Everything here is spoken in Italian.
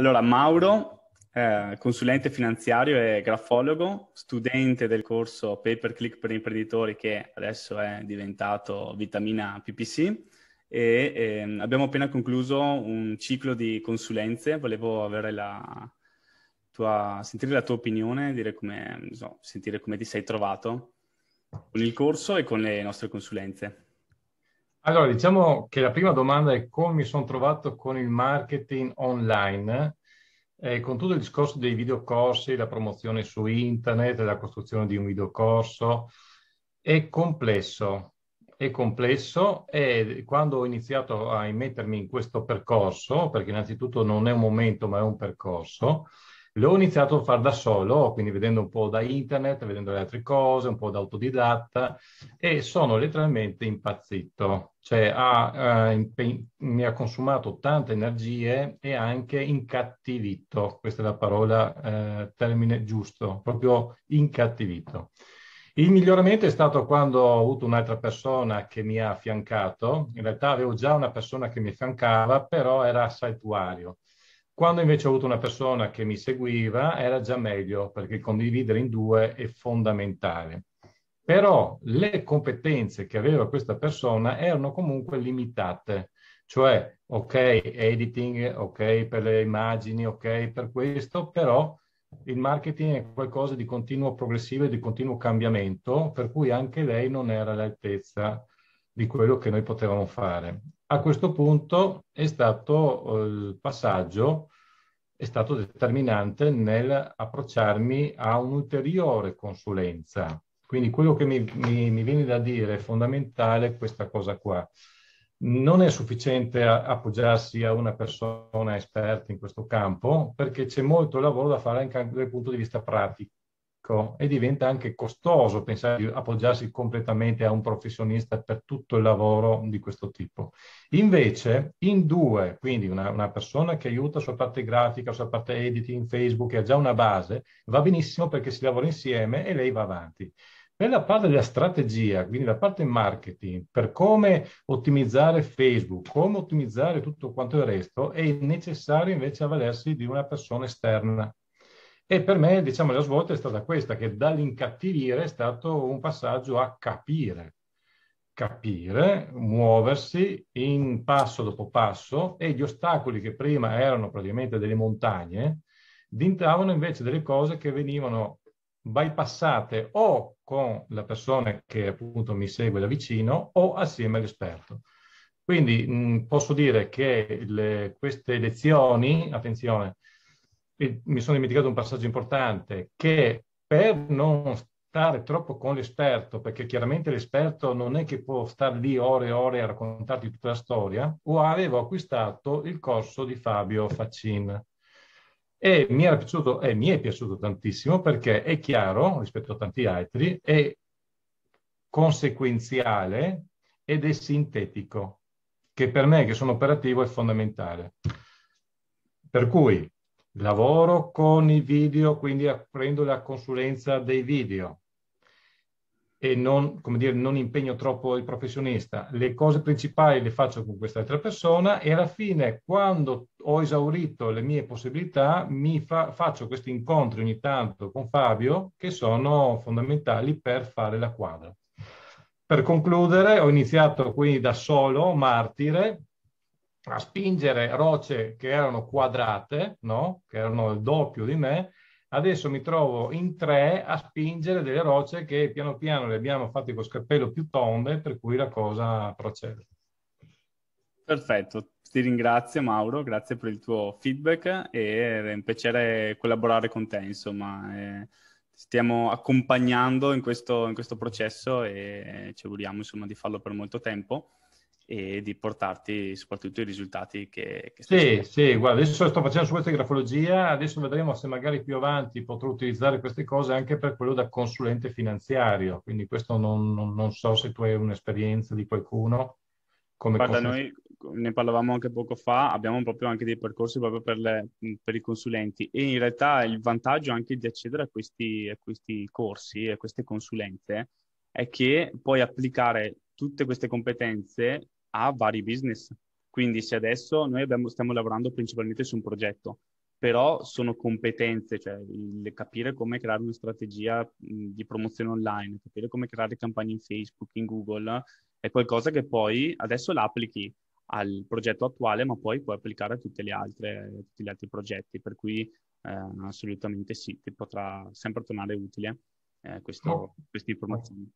Allora, Mauro, eh, consulente finanziario e grafologo, studente del corso Paper Click per imprenditori che adesso è diventato vitamina PPC e eh, abbiamo appena concluso un ciclo di consulenze, volevo la tua, sentire la tua opinione, come, so, sentire come ti sei trovato con il corso e con le nostre consulenze. Allora, diciamo che la prima domanda è come mi sono trovato con il marketing online, eh, con tutto il discorso dei videocorsi, la promozione su internet, la costruzione di un videocorso. È complesso, è complesso e quando ho iniziato a immettermi in questo percorso, perché innanzitutto non è un momento ma è un percorso, L'ho iniziato a fare da solo, quindi vedendo un po' da internet, vedendo le altre cose, un po' da autodidatta e sono letteralmente impazzito. Cioè ha, ha eh, impe- mi ha consumato tante energie e anche incattivito, questa è la parola, eh, termine giusto, proprio incattivito. Il miglioramento è stato quando ho avuto un'altra persona che mi ha affiancato. In realtà avevo già una persona che mi affiancava, però era saltuario. Quando invece ho avuto una persona che mi seguiva era già meglio perché condividere in due è fondamentale. Però le competenze che aveva questa persona erano comunque limitate, cioè ok editing, ok per le immagini, ok per questo, però il marketing è qualcosa di continuo progressivo e di continuo cambiamento, per cui anche lei non era all'altezza di quello che noi potevamo fare a questo punto è stato eh, il passaggio, è stato determinante nel approcciarmi a un'ulteriore consulenza. Quindi quello che mi, mi, mi, viene da dire è fondamentale questa cosa qua. Non è sufficiente appoggiarsi a una persona esperta in questo campo perché c'è molto lavoro da fare anche dal punto di vista pratico ecco, e diventa anche costoso pensare di appoggiarsi completamente a un professionista per tutto il lavoro di questo tipo. Invece, in due, quindi una, una persona che aiuta sulla parte grafica, sulla parte editing, Facebook, che ha già una base, va benissimo perché si lavora insieme e lei va avanti. Per la parte della strategia, quindi la parte marketing, per come ottimizzare Facebook, come ottimizzare tutto quanto il resto, è necessario invece avvalersi di una persona esterna, e per me, diciamo, la svolta è stata questa, che dall'incattivire è stato un passaggio a capire. Capire, muoversi in passo dopo passo e gli ostacoli che prima erano praticamente delle montagne diventavano invece delle cose che venivano bypassate o con la persona che appunto mi segue da vicino o assieme all'esperto. Quindi mh, posso dire che le, queste lezioni, attenzione, e mi sono dimenticato un passaggio importante, che per non stare troppo con l'esperto, perché chiaramente l'esperto non è che può stare lì ore e ore a raccontarti tutta la storia, o avevo acquistato il corso di Fabio Faccin. E mi, era piaciuto, e mi è piaciuto tantissimo perché è chiaro rispetto a tanti altri, è conseguenziale ed è sintetico, che per me che sono operativo è fondamentale. Per cui Lavoro con i video, quindi prendo la consulenza dei video e non, dire, non impegno troppo il professionista. Le cose principali le faccio con quest'altra persona e alla fine, quando ho esaurito le mie possibilità, mi fa, faccio questi incontri ogni tanto con Fabio che sono fondamentali per fare la quadra. Per concludere, ho iniziato quindi da solo, martire, a spingere rocce che erano quadrate, no? che erano il doppio di me, adesso mi trovo in tre a spingere delle rocce che piano piano le abbiamo fatte con scappello più tonde, per cui la cosa procede. Perfetto, ti ringrazio Mauro, grazie per il tuo feedback e è un piacere collaborare con te, insomma, eh, stiamo accompagnando in questo, in questo processo e ci auguriamo insomma, di farlo per molto tempo e di portarti soprattutto i risultati che, che stai Sì, facendo. sì, guarda, adesso sto facendo su questa grafologia, adesso vedremo se magari più avanti potrò utilizzare queste cose anche per quello da consulente finanziario, quindi questo non, non, non so se tu hai un'esperienza di qualcuno. Come guarda, consulente... noi ne parlavamo anche poco fa, abbiamo proprio anche dei percorsi proprio per, le, per i consulenti e in realtà il vantaggio anche di accedere a questi, a questi corsi a queste consulenze è che puoi applicare tutte queste competenze a vari business. Quindi se adesso noi abbiamo, stiamo lavorando principalmente su un progetto, però sono competenze, cioè il, capire come creare una strategia di promozione online, capire come creare campagne in Facebook, in Google, è qualcosa che poi adesso l'applichi al progetto attuale, ma poi puoi applicare a, tutte le altre, a tutti gli altri progetti, per cui eh, assolutamente sì, ti potrà sempre tornare utile eh, questo, questa informazione.